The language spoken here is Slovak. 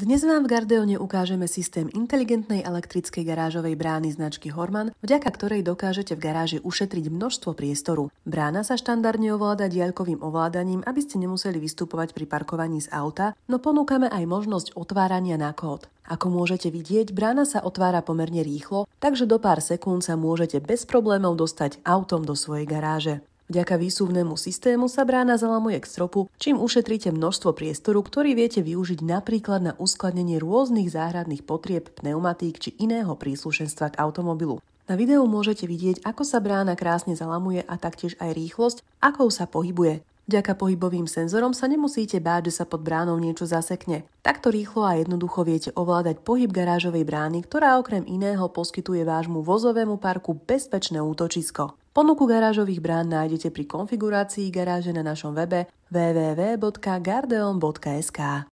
Dnes vám v Gardeone ukážeme systém inteligentnej elektrickej garážovej brány značky Horman, vďaka ktorej dokážete v garáži ušetriť množstvo priestoru. Brána sa štandardne ovláda diaľkovým ovládaním, aby ste nemuseli vystupovať pri parkovaní z auta, no ponúkame aj možnosť otvárania na kód. Ako môžete vidieť, brána sa otvára pomerne rýchlo, takže do pár sekúnd sa môžete bez problémov dostať autom do svojej garáže. Vďaka výsuvnému systému sa brána zalamuje k stropu, čím ušetríte množstvo priestoru, ktorý viete využiť napríklad na uskladnenie rôznych záhradných potrieb, pneumatík či iného príslušenstva k automobilu. Na videu môžete vidieť, ako sa brána krásne zalamuje a taktiež aj rýchlosť, akou sa pohybuje. Vďaka pohybovým senzorom sa nemusíte báť, že sa pod bránou niečo zasekne. Takto rýchlo a jednoducho viete ovládať pohyb garážovej brány, ktorá okrem iného poskytuje vášmu vozovému parku bezpečné útočisko. Ponuku garážových brán nájdete pri konfigurácii garáže na našom webe www.gardeon.sk.